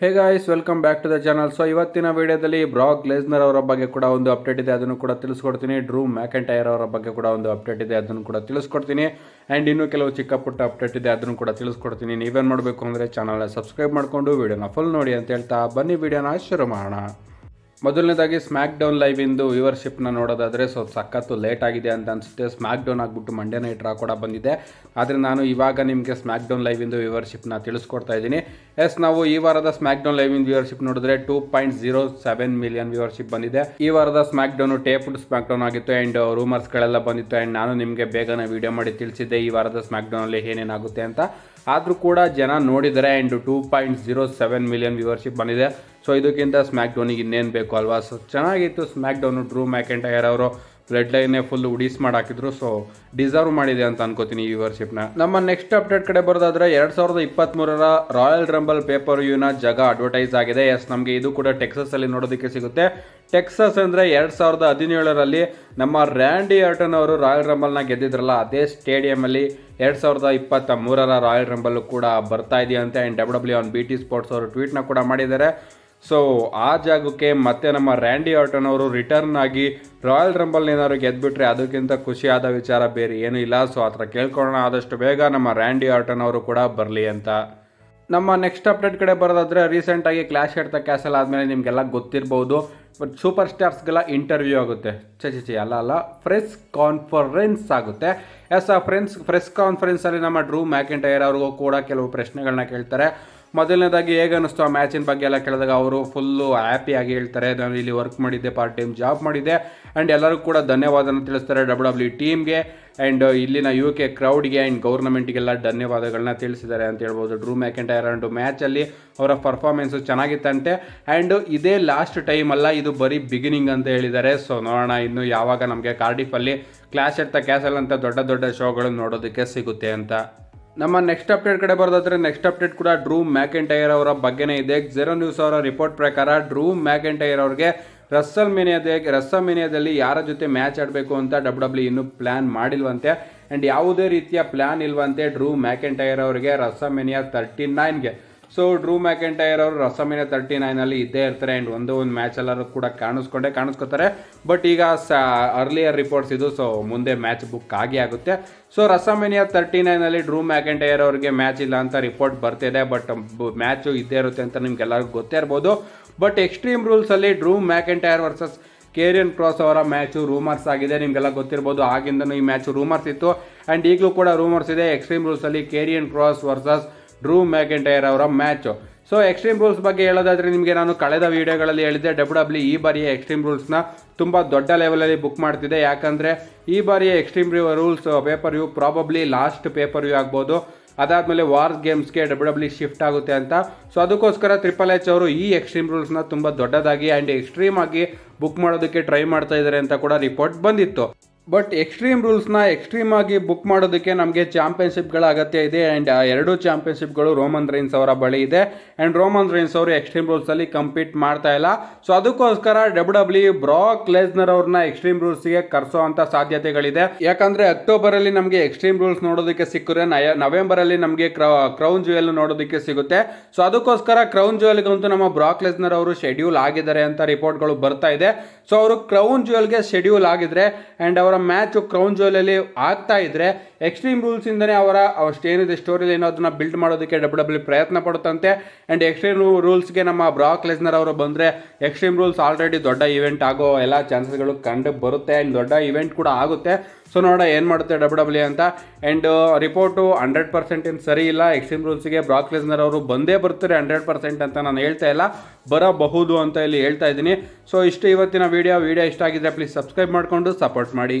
hey guys welcome back to the channel so ಇವತ್ತಿನ ವಿಡಿಯೋದಲ್ಲಿ ಬ್ರಾಕ್ ಗ್ಲೇಸ್ನರ್ ಅವರ ಬಗ್ಗೆ ಕೂಡ ಒಂದು ಅಪ್ಡೇಟ್ ಇದೆ ಅದನ್ನು ಕೂಡ ತಿಳಿಸ್ಕೊಡ್ತೀನಿ ಡ್ರೂ ಮ್ಯಾಕೆಂಟೈರ್ ಅವರ ಬಗ್ಗೆ ಕೂಡ ಒಂದು ಅಪ್ಡೇಟ್ ಇದೆ ಅದನ್ನು ಕೂಡ ತಿಳಿಸ್ಕೊಡ್ತೀನಿ ಆ್ಯಂಡ್ ಇನ್ನೂ ಕೆಲವು ಚಿಕ್ಕ ಪುಟ್ಟ ಅಪ್ಡೇಟ್ ಇದೆ ಅದನ್ನು ಕೂಡ ತಿಳಿಸ್ಕೊಡ್ತೀನಿ ನೀವೇನು ಮಾಡಬೇಕು ಅಂದರೆ ಚಾನಲ್ನ ಸಬ್ಸ್ಕ್ರೈಬ್ ಮಾಡಿಕೊಂಡು ವೀಡಿಯೋನ ಫುಲ್ ನೋಡಿ ಅಂತ ಹೇಳ್ತಾ ಬನ್ನಿ ವೀಡಿಯೋನ ಶುರು ಮಾಡೋಣ ಮೊದಲನೇದಾಗಿ ಸ್ಮ್ಯಾಕ್ ಡೌನ್ ಲೈವ್ ಇಂದು ವ್ಯೂವರ್ಶಿಪ್ನ ನೋಡೋದಾದರೆ ಸೊ ಸಖತ್ತು ಲೇಟ್ ಆಗಿದೆ ಅಂತ ಅನಿಸುತ್ತೆ ಸ್ಮ್ಯಾಕ್ ಡೌನ್ ಆಗಿಬಿಟ್ಟು ಮಂಡೇ ನೈಟ್ ರಾ ಕೂಡ ಬಂದಿದೆ ಆದರೆ ನಾನು ಇವಾಗ ನಿಮಗೆ ಸ್ಮ್ಯಾಕ್ ಡೌನ್ ಲೈವ್ ಇಂದು ವ್ಯೂವರ್ಶಿಪ್ನ ತಿಳಿಸ್ಕೊಡ್ತಾ ಇದ್ದೀನಿ ಎಸ್ ನಾವು ಈ ವಾರದ ಸ್ಮ್ಯಾಕ್ ಡೌನ್ ಲೈವ್ ಇಂದು ವ್ಯೂವರ್ಶಿಪ್ ನೋಡಿದ್ರೆ two point zero seven million viewership ಬಂದಿದೆ ಈ ವಾರದ SmackDown taped SmackDown ಆಗಿತ್ತು ಆ್ಯಂಡ್ ರೂಮರ್ಸ್ಗಳೆಲ್ಲ uh, ಬಂದಿತ್ತು ಆ್ಯಂಡ್ ನಾನು ನಿಮಗೆ ಬೇಗನೆ ವಿಡಿಯೋ ಮಾಡಿ ತಿಳಿಸಿದ್ದೆ ಈ ವಾರದ ಸ್ಮ್ಯಾಕ್ ಡೌನಲ್ಲಿ ಏನೇನಾಗುತ್ತೆ ಅಂತ ಆದರೂ ಕೂಡ ಜನ ನೋಡಿದರೆ and two point zero seven million viewership ಬಂದಿದೆ ಸೊ ಇದಕ್ಕಿಂತ ಸ್ಮ್ಯಾಕ್ ಡೌನಿಗೆ ಇನ್ನೇನು ಬೇಕು ಅಲ್ವಾ ಸೊ ಚೆನ್ನಾಗಿತ್ತು ಸ್ಮ್ಯಾಕ್ ಡೌನು ಡ್ರೂ ಮ್ಯಾಕೆಂಟೈರ್ ಅವರು ರೆಡ್ ಲೈನೇ ಫುಲ್ ಉಡೀಸ್ ಮಾಡಾಕಿದ್ರು ಸೊ ಡಿಸರ್ವ್ ಮಾಡಿದೆ ಅಂತ ಅನ್ಕೋತೀನಿ ಈ ವರ್ಶಿಪ್ನ ನಮ್ಮ ನೆಕ್ಸ್ಟ್ ಅಪ್ಡೇಟ್ ಕಡೆ ಬರೋದಾದ್ರೆ ಎರಡು ಸಾವಿರದ ಇಪ್ಪತ್ತ್ ಮೂರರ ರಾಯಲ್ ರಂಬಲ್ ಪೇಪರ್ ಯೂನ ಜಾಗ ಅಡ್ವರ್ಟೈಸ್ ಆಗಿದೆ ಎಸ್ ನಮಗೆ ಇದು ಕೂಡ ಟೆಕ್ಸಸ್ ಅಲ್ಲಿ ನೋಡೋದಕ್ಕೆ ಸಿಗುತ್ತೆ ಟೆಕ್ಸಸ್ ಅಂದರೆ ಎರಡು ಸಾವಿರದ ಹದಿನೇಳರಲ್ಲಿ ನಮ್ಮ ರ್ಯಾಂಡಿ ಆರ್ಟನ್ ಅವರು ರಾಯಲ್ ರಂಬಲ್ನ ಗೆದ್ದಿದ್ರಲ್ಲ ಅದೇ ಸ್ಟೇಡಿಯಮಲ್ಲಿ ಎರಡು ಸಾವಿರದ ಇಪ್ಪತ್ತ ಮೂರರ ರಾಯಲ್ ರಂಬಲ್ ಕೂಡ ಬರ್ತಾ ಇದೆಯಂತೆ and W W on B T sports ಅವರು ಟ್ವೀಟ್ನ ಕೂಡ ಮಾಡಿದ್ದಾರೆ ಸೊ ಆ ಜಾಗಕ್ಕೆ ಮತ್ತೆ ನಮ್ಮ ರ್ಯಾಂಡಿ ಆರ್ಟನ್ ಅವರು ರಿಟರ್ನ್ ಆಗಿ ರಾಯಲ್ ರಂಬಲ್ ಏನಾದ್ರು ಗೆದ್ಬಿಟ್ರೆ ಅದಕ್ಕಿಂತ ಖುಷಿಯಾದ ವಿಚಾರ ಬೇರೆ ಏನೂ ಇಲ್ಲ ಸೊ ಆ ಥರ ಕೇಳ್ಕೊಳ್ಳೋಣ ಆದಷ್ಟು ಬೇಗ ನಮ್ಮ ರ್ಯಾಂಡಿ ಆರ್ಟನ್ ಅವರು ಕೂಡ ಬರಲಿ ಅಂತ ನಮ್ಮ ನೆಕ್ಸ್ಟ್ ಅಪ್ಡೇಟ್ ಕಡೆ ರೀಸೆಂಟ್ ರೀಸೆಂಟಾಗಿ ಕ್ಲಾಶ್ ಹೇಳ್ತಾ ಕ್ಯಾಸಲ್ ಆದಮೇಲೆ ನಿಮಗೆಲ್ಲ ಗೊತ್ತಿರ್ಬೋದು ಬಟ್ ಸೂಪರ್ ಸ್ಟಾರ್ಸ್ಗೆಲ್ಲ ಇಂಟರ್ವ್ಯೂ ಆಗುತ್ತೆ ಚಚಿ ಚಿ ಅಲ್ಲ ಅಲ್ಲ ಫ್ರೆಸ್ ಕಾನ್ಫರೆನ್ಸ್ ಆಗುತ್ತೆ ಎಸ್ ಆ ಫ್ರೆಂಡ್ಸ್ ಫ್ರೆಸ್ ಕಾನ್ಫರೆನ್ಸಲ್ಲಿ ನಮ್ಮ ಡ್ರೂ ಮ್ಯಾಕೆಂಟೈರ್ ಅವ್ರಿಗೂ ಕೂಡ ಕೆಲವು ಪ್ರಶ್ನೆಗಳನ್ನ ಕೇಳ್ತಾರೆ ಮೊದಲನೇದಾಗಿ ಹೇಗೆ ಅನ್ನಿಸ್ತು ಆ ಮ್ಯಾಚಿನ ಬಗ್ಗೆ ಎಲ್ಲ ಕೇಳಿದಾಗ ಅವರು ಫುಲ್ಲು ಹ್ಯಾಪಿಯಾಗಿ ಹೇಳ್ತಾರೆ ನಾನು ಇಲ್ಲಿ ವರ್ಕ್ ಮಾಡಿದ್ದೆ ಪಾರ್ಟ್ ಟೈಮ್ ಜಾಬ್ ಮಾಡಿದ್ದೆ ಆ್ಯಂಡ್ ಎಲ್ಲರಿಗೂ ಕೂಡ ಧನ್ಯವಾದನ ತಿಳಿಸ್ತಾರೆ ಡಬ್ಲ್ಯೂ ಡಬ್ಲ್ಯೂ ಟೀಮ್ಗೆ ಆ್ಯಂಡ್ ಇಲ್ಲಿನ ಯು ಕೆ ಕ್ರೌಡ್ಗೆ ಆ್ಯಂಡ್ ಗೌರ್ಮೆಂಟ್ಗೆಲ್ಲ ಧನ್ಯವಾದಗಳನ್ನ ತಿಳಿಸಿದ್ದಾರೆ ಅಂತ ಹೇಳ್ಬೋದು ಡ್ರೂ ಮ್ಯಾಕೆಂಟ್ ಆ್ಯಂಡು ಮ್ಯಾಚಲ್ಲಿ ಅವರ ಪರ್ಫಾರ್ಮೆನ್ಸು ಚೆನ್ನಾಗಿತ್ತಂತೆ ಆ್ಯಂಡ್ ಇದೇ ಲಾಸ್ಟ್ ಟೈಮ್ ಅಲ್ಲ ಇದು ಬರೀ ಬಿಗಿನಿಂಗ್ ಅಂತ ಹೇಳಿದ್ದಾರೆ ಸೊ ನೋಡೋಣ ಇನ್ನು ಯಾವಾಗ ನಮಗೆ ಕಾರ್ಡಿಫಲ್ಲಿ ಕ್ಲಾಶ್ ಎಟ್ ಕ್ಯಾಸಲ್ ಅಂತ ದೊಡ್ಡ ದೊಡ್ಡ ಶೋಗಳನ್ನು ನೋಡೋದಕ್ಕೆ ಸಿಗುತ್ತೆ ಅಂತ ನಮ್ಮ ನೆಕ್ಸ್ಟ್ ಅಪ್ಡೇಟ್ ಕಡೆ ಬರೋದಾದ್ರೆ ನೆಕ್ಸ್ಟ್ ಅಪ್ಡೇಟ್ ಕೂಡ ಡ್ರೂ ಮ್ಯಾಕೆಂಟೈರ್ ಅವರ ಬಗ್ಗೆನೇ ಇದೆ ಜೆರೋ ನ್ಯೂಸ್ ಅವರ ರಿಪೋರ್ಟ್ ಪ್ರಕಾರ ಡ್ರೂ ಮ್ಯಾಕೆಂಟೈರ್ ಅವ್ರಿಗೆ ರಸ್ಸಲ್ ಮೇನಿಯಾದ ರಸ್ಸಲ್ ಮೇನಿಯಾದಲ್ಲಿ ಯಾರ ಜೊತೆ ಮ್ಯಾಚ್ ಆಡಬೇಕು ಅಂತ ಡಬ್ಲ್ಯೂ ಡಬ್ಲ್ಯೂ e ಇನ್ನೂ ಪ್ಲ್ಯಾನ್ ಮಾಡಿಲ್ವಂತೆ ಆ್ಯಂಡ್ ಯಾವುದೇ ರೀತಿಯ ಪ್ಲ್ಯಾನ್ ಇಲ್ವಂತೆ ಡ್ರೂ ಮ್ಯಾಕೆಂಟೈರ್ ಅವರಿಗೆ ರಸ್ಸಲ್ ಮೇನಿಯಾ ತರ್ಟಿ ನೈನ್ಗೆ ಸೊ ಡ್ರೂ ಮ್ಯಾಕೆಂಟೈರ್ ಅವರು ರಸಮಿನ ತರ್ಟಿ ನೈನಲ್ಲಿ ಇದ್ದೇ ಇರ್ತಾರೆ ಆ್ಯಂಡ್ ಒಂದೇ ಒಂದು ಮ್ಯಾಚ್ ಎಲ್ಲರೂ ಕೂಡ ಕಾಣಿಸ್ಕೊಂಡೆ ಕಾಣಿಸ್ಕೋತಾರೆ ಬಟ್ ಈಗ ಸ ಅರ್ಲಿಯರ್ ರಿಪೋರ್ಟ್ಸ್ ಇದು ಸೊ ಮುಂದೆ ಮ್ಯಾಚ್ ಬುಕ್ ಆಗಿ ಆಗುತ್ತೆ ಸೊ ರಸಮಿನಿಯಾ ತರ್ಟಿ ನೈನಲ್ಲಿ ಡ್ರೂ ಮ್ಯಾಕೆಂಟೈರ್ ಅವರಿಗೆ ಮ್ಯಾಚ್ ಇಲ್ಲ ಅಂತ ರಿಪೋರ್ಟ್ ಬರ್ತಿದೆ ಬಟ್ ಮ್ಯಾಚು ಇದ್ದೇ ಇರುತ್ತೆ ಅಂತ ನಿಮ್ಗೆಲ್ಲರಿಗೂ ಗೊತ್ತೇ ಇರ್ಬೋದು ಬಟ್ ಎಕ್ಸ್ಟ್ರೀಮ್ ರೂಲ್ಸಲ್ಲಿ Drew McIntyre versus Karrion Kross ಅವರ ಮ್ಯಾಚು ರೂಮರ್ಸ್ ಆಗಿದೆ ನಿಮಗೆಲ್ಲ ಗೊತ್ತಿರ್ಬೋದು ಆಗಿಂದನೂ ಈ ಮ್ಯಾಚು ರೂಮರ್ಸ್ ಇತ್ತು ಆ್ಯಂಡ್ ಈಗಲೂ ಕೂಡ ರೂಮರ್ಸ್ ಇದೆ ಎಕ್ಸ್ಟ್ರೀಮ್ ರೂಲ್ಸಲ್ಲಿ Karrion Kross versus Drew McIntyre ಅವರ ಮ್ಯಾಚು ಸೊ ಎಕ್ಸ್ಟ್ರೀಮ್ ರೂಲ್ಸ್ ಬಗ್ಗೆ ಹೇಳೋದಾದರೆ ನಿಮಗೆ ನಾನು ಕಳೆದ ವೀಡಿಯೋಗಳಲ್ಲಿ ಹೇಳಿದ್ದೆ ಡಬ್ಲ್ಯೂ ಡಬ್ಲ್ಯೂ e ಈ ಬಾರಿಯ ಎಕ್ಸ್ಟ್ರೀಮ್ ರೂಲ್ಸ್ನ ತುಂಬ ದೊಡ್ಡ ಲೆವೆಲಲ್ಲಿ ಬುಕ್ ಮಾಡ್ತಿದೆ ಯಾಕಂದರೆ ಈ ಬಾರಿಯ extreme rules pay per view probably last pay per view ಆಗ್ಬೋದು ಅದಾದಮೇಲೆ ವಾರ್ಸ್ ಗೇಮ್ಸ್ಗೆ ಡಬ್ಲ್ಯೂ ಡಬ್ಲ್ಯೂ ಶಿಫ್ಟ್ ಆಗುತ್ತೆ ಅಂತ ಸೊ ಅದಕ್ಕೋಸ್ಕರ ಟ್ರಿಪಲ್ ಎಚ್ ಅವರು ಈ ಎಕ್ಸ್ಟ್ರೀಮ್ ರೂಲ್ಸ್ನ ತುಂಬ ದೊಡ್ಡದಾಗಿ ಆ್ಯಂಡ್ ಎಕ್ಸ್ಟ್ರೀಮ್ ಆಗಿ ಬುಕ್ ಮಾಡೋದಕ್ಕೆ ಟ್ರೈ ಮಾಡ್ತಾ ಇದ್ದಾರೆ ಅಂತ ಕೂಡ ರಿಪೋರ್ಟ್ ಬಂದಿತ್ತು ಬಟ್ ಎಕ್ಸ್ಟ್ರೀಮ್ ರೂಲ್ಸ್ನ ಎಕ್ಸ್ಟ್ರೀಮ್ ಆಗಿ ಬುಕ್ ಮಾಡೋದಕ್ಕೆ ನಮಗೆ ಚಾಂಪಿಯನ್ಶಿಪ್ಗಳ ಅಗತ್ಯ ಇದೆ ಆ್ಯಂಡ್ ಎರಡೂ ಚಾಂಪಿಯನ್ಶಿಪ್ಗಳು ರೋಮನ್ ರೈನ್ಸ್ ಅವರ ಬಳಿ ಇದೆ ಆ್ಯಂಡ್ ರೋಮನ್ ರೈನ್ಸ್ ಅವರು ಎಕ್ಸ್ಟ್ರೀಮ್ ರೂಲ್ಸಲ್ಲಿ ಕಂಪೀಟ್ ಮಾಡ್ತಾ ಇಲ್ಲ ಸೊ ಅದಕ್ಕೋಸ್ಕರ ಡಬ್ಲ್ಯೂ ಡಬ್ಲ್ಯೂ ಬ್ರಾಕ್ ಲೆಸ್ನರ್ ಅವ್ರನ್ನ ಎಕ್ಸ್ಟ್ರೀಮ್ ರೂಲ್ಸ್ಗೆ ಕರೆಸೋ ಅಂತ ಸಾಧ್ಯತೆಗಳಿದೆ ಯಾಕಂದರೆ ಅಕ್ಟೋಬರಲ್ಲಿ ನಮಗೆ ಎಕ್ಸ್ಟ್ರೀಮ್ ರೂಲ್ಸ್ ನೋಡೋದಕ್ಕೆ ಸಿಕ್ಕರೆ ನವೆಂಬರಲ್ಲಿ ನಮಗೆ ಕ್ರೌನ್ ಜುವೆಲ್ ನೋಡೋದಕ್ಕೆ ಸಿಗುತ್ತೆ ಸೊ ಅದಕ್ಕೋಸ್ಕರ ಕ್ರೌನ್ ಜುವೆಲ್ಗಂತೂ ನಮ್ಮ ಬ್ರಾಕ್ ಲೆಸ್ನರ್ ಅವರು ಶೆಡ್ಯೂಲ್ ಆಗಿದ್ದಾರೆ ಅಂತ ರಿಪೋರ್ಟ್ಗಳು ಬರ್ತಾ ಇದೆ ಸೊ ಅವರು ಕ್ರೌನ್ ಜುವೆಲ್ಗೆ ಶೆಡ್ಯೂಲ್ ಆಗಿದ್ರೆ ಆ್ಯಂಡ್ ಅವರ ಮ್ಯಾಚು ಕ್ರೌನ್ ಜೋಲಲ್ಲಿ ಆಗ್ತಾ ಇದ್ದರೆ ಎಕ್ಸ್ಟ್ರೀಮ್ ರೂಲ್ಸಿಂದನೇ ಅವರ ಅಷ್ಟೇನಿದೆ ಸ್ಟೋರಿಲಿ ಏನೋ ಅದನ್ನು ಬಿಲ್ಡ್ ಮಾಡೋದಕ್ಕೆ ಡಬ್ಲ್ಯೂ ಡಬ್ಲ್ಯೂ e ಪ್ರಯತ್ನ ಪಡುತ್ತಂತೆ ಆ್ಯಂಡ್ ಎಕ್ಸ್ಟ್ರೀಮ್ ರೂಲ್ಸ್ಗೆ ನಮ್ಮ ಬ್ರಾಕ್ ಲೆಸ್ನರ್ ಅವರು ಬಂದರೆ ಎಕ್ಸ್ಟ್ರೀಮ್ ರೂಲ್ಸ್ ಆಲ್ರೆಡಿ ದೊಡ್ಡ ಇವೆಂಟ್ ಆಗೋ ಎಲ್ಲ ಚಾನ್ಸಸ್ಗಳು ಕಂಡು ಬರುತ್ತೆ ಆ್ಯಂಡ್ ದೊಡ್ಡ ಇವೆಂಟ್ ಕೂಡ ಆಗುತ್ತೆ ಸೊ ನೋಡ ಏನು ಮಾಡುತ್ತೆ ಡಬ್ಲ್ಯೂ ಡಬ್ಲ್ಯೂ e ಅಂತ ಆ್ಯಂಡ್ ರಿಪೋರ್ಟು ಹಂಡ್ರೆಡ್ ಪರ್ಸೆಂಟ್ ಏನು ಸರಿ ಇಲ್ಲ ಎಕ್ಸ್ಟ್ರೀಮ್ ರೂಲ್ಸ್ಗೆ ಬ್ರಾಕ್ ಲೆಸ್ನರ್ ಅವರು ಬಂದೇ ಬರ್ತಾರೆ ಹಂಡ್ರೆಡ್ ಪರ್ಸೆಂಟ್ ಅಂತ ನಾನು ಹೇಳ್ತಾ ಇಲ್ಲ ಬರಬಹುದು ಅಂತ ಇಲ್ಲಿ ಹೇಳ್ತಾ ಇದ್ದೀನಿ ಸೊ ಇಷ್ಟು ಇವತ್ತಿನ ವೀಡಿಯೋ ವೀಡಿಯೋ ಇಷ್ಟ ಆಗಿದ್ದರೆ ಪ್ಲೀಸ್ ಸಬ್ಸ್ಕ್ರೈಬ್ ಮಾಡಿಕೊಂಡು ಸಪೋರ್ಟ್ ಮಾಡಿ